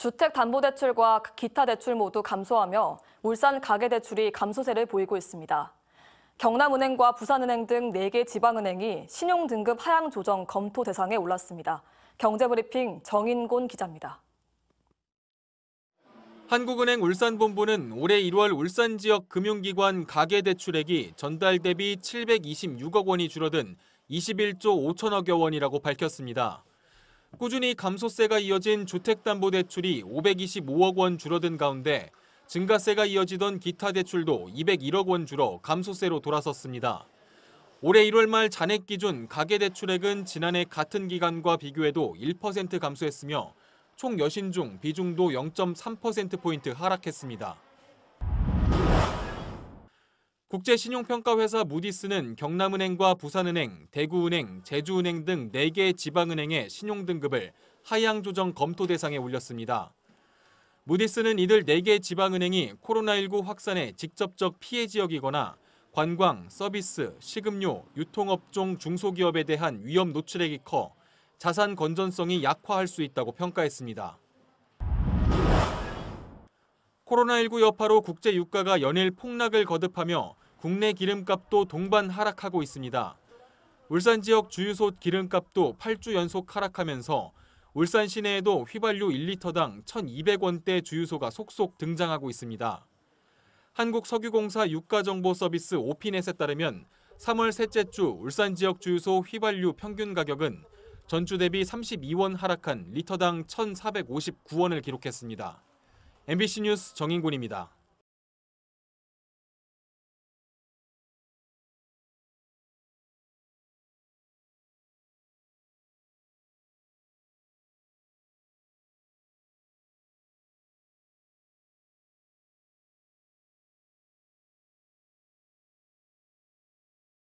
주택담보대출과 그 기타 대출 모두 감소하며 울산 가계대출이 감소세를 보이고 있습니다. 경남은행과 부산은행 등 4개 지방은행이 신용등급 하향 조정 검토 대상에 올랐습니다. 경제브리핑 정인곤 기자입니다. 한국은행 울산본부는 올해 1월 울산 지역 금융기관 가계대출액이 전달 대비 726억 원이 줄어든 21조 5천억여 원이라고 밝혔습니다. 꾸준히 감소세가 이어진 주택담보대출이 525억 원 줄어든 가운데 증가세가 이어지던 기타 대출도 201억 원 줄어 감소세로 돌아섰습니다. 올해 1월 말 잔액 기준 가계대출액은 지난해 같은 기간과 비교해도 1% 감소했으며 총 여신 중 비중도 0.3%포인트 하락했습니다. 국제신용평가회사 무디스는 경남은행과 부산은행, 대구은행, 제주은행 등4개 지방은행의 신용등급을 하향 조정 검토 대상에 올렸습니다. 무디스는 이들 4개 지방은행이 코로나19 확산의 직접적 피해 지역이거나 관광, 서비스, 식음료, 유통업종 중소기업에 대한 위험 노출액이 커 자산 건전성이 약화할 수 있다고 평가했습니다. 코로나19 여파로 국제 유가가 연일 폭락을 거듭하며 국내 기름값도 동반 하락하고 있습니다. 울산 지역 주유소 기름값도 8주 연속 하락하면서 울산 시내에도 휘발유 1리터당 1,200원대 주유소가 속속 등장하고 있습니다. 한국석유공사 유가정보서비스 오피넷에 따르면 3월 셋째 주 울산 지역 주유소 휘발유 평균 가격은 전주 대비 32원 하락한 리터당 1,459원을 기록했습니다. MBC 뉴스 정인군입니다.